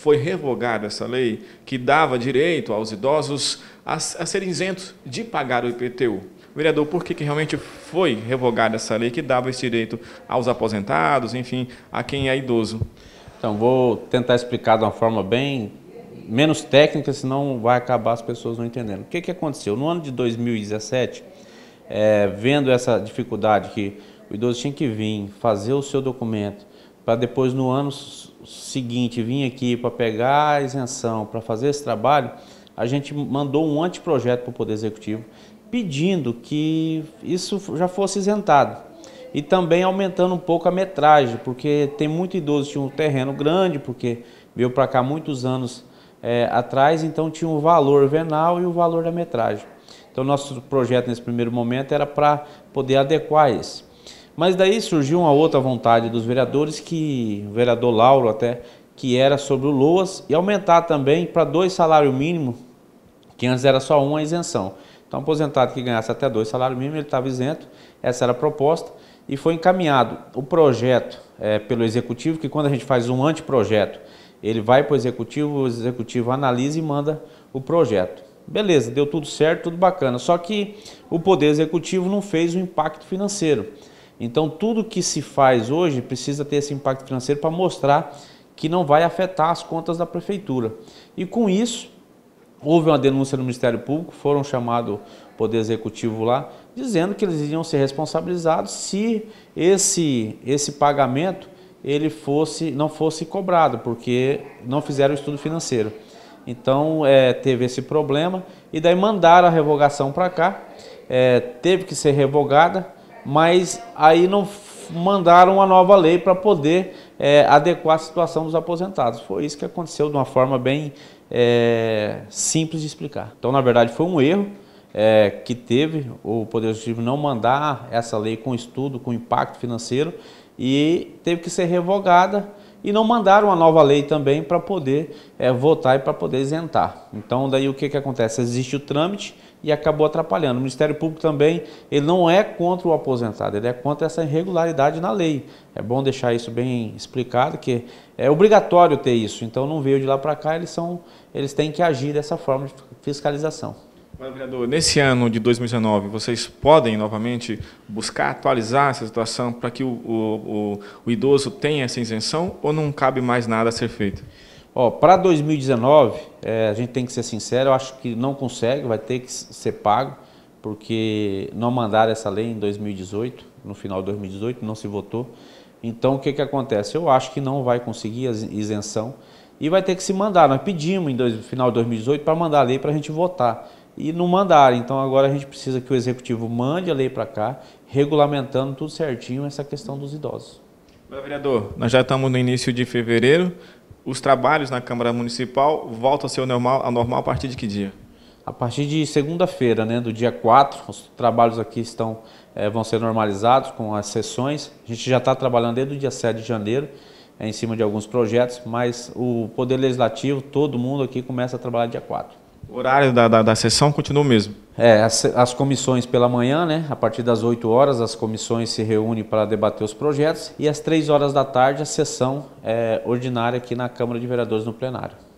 foi revogada essa lei que dava direito aos idosos a, a serem isentos de pagar o IPTU. Vereador, por que, que realmente foi revogada essa lei que dava esse direito aos aposentados, enfim, a quem é idoso? Então, vou tentar explicar de uma forma bem menos técnica, senão vai acabar as pessoas não entendendo. O que, que aconteceu? No ano de 2017, é, eh, vendo essa dificuldade que o idoso tinha que vir, fazer o seu documento, para depois no ano seguinte, vim aqui para pegar a isenção, para fazer esse trabalho, a gente mandou um anteprojeto para o Poder Executivo pedindo que isso já fosse isentado. E também aumentando um pouco a metragem, porque tem muito idoso, tinha um terreno grande, porque veio para cá muitos anos é, atrás, então tinha o um valor venal e o um valor da metragem. Então nosso projeto nesse primeiro momento era para poder adequar isso. Mas daí surgiu uma outra vontade dos vereadores, que o vereador Lauro até, que era sobre o LOAS, e aumentar também para dois salários mínimos, que antes era só uma isenção. Então, aposentado que ganhasse até dois salários mínimos, ele estava isento, essa era a proposta, e foi encaminhado o projeto é, pelo executivo, que quando a gente faz um anteprojeto, ele vai para o executivo, o executivo analisa e manda o projeto. Beleza, deu tudo certo, tudo bacana. Só que o Poder Executivo não fez o impacto financeiro. Então, tudo que se faz hoje precisa ter esse impacto financeiro para mostrar que não vai afetar as contas da prefeitura. E com isso, houve uma denúncia no Ministério Público, foram chamados o Poder Executivo lá, dizendo que eles iriam ser responsabilizados se esse, esse pagamento ele fosse, não fosse cobrado, porque não fizeram o estudo financeiro. Então é, teve esse problema e daí mandaram a revogação para cá, é, teve que ser revogada mas aí não mandaram uma nova lei para poder é, adequar a situação dos aposentados. Foi isso que aconteceu de uma forma bem é, simples de explicar. Então, na verdade, foi um erro é, que teve o Poder Executivo não mandar essa lei com estudo, com impacto financeiro e teve que ser revogada e não mandaram uma nova lei também para poder é, votar e para poder isentar. Então, daí o que, que acontece? Existe o trâmite e acabou atrapalhando. O Ministério Público também ele não é contra o aposentado, ele é contra essa irregularidade na lei. É bom deixar isso bem explicado, que é obrigatório ter isso. Então, não veio de lá para cá, eles, são, eles têm que agir dessa forma de fiscalização. Agora, vereador, nesse ano de 2019, vocês podem novamente buscar atualizar essa situação para que o, o, o, o idoso tenha essa isenção ou não cabe mais nada a ser feito? Oh, para 2019, é, a gente tem que ser sincero, eu acho que não consegue, vai ter que ser pago, porque não mandaram essa lei em 2018, no final de 2018, não se votou. Então, o que, que acontece? Eu acho que não vai conseguir a isenção e vai ter que se mandar. Nós pedimos, em dois, final de 2018, para mandar a lei para a gente votar e não mandaram. Então agora a gente precisa que o executivo mande a lei para cá, regulamentando tudo certinho essa questão dos idosos. Meu vereador, nós já estamos no início de fevereiro. Os trabalhos na Câmara Municipal voltam a ser normal, a normal a partir de que dia? A partir de segunda-feira, né, do dia 4, os trabalhos aqui estão, é, vão ser normalizados com as sessões. A gente já está trabalhando desde o dia 7 de janeiro é, em cima de alguns projetos, mas o Poder Legislativo, todo mundo aqui começa a trabalhar dia 4. O horário da, da, da sessão continua o mesmo? É, as, as, comissões pela manhã, né? A partir das 8 horas, as comissões se reúnem para debater os projetos e às 3 horas da tarde, a sessão é, ordinária aqui na Câmara de Vereadores no plenário.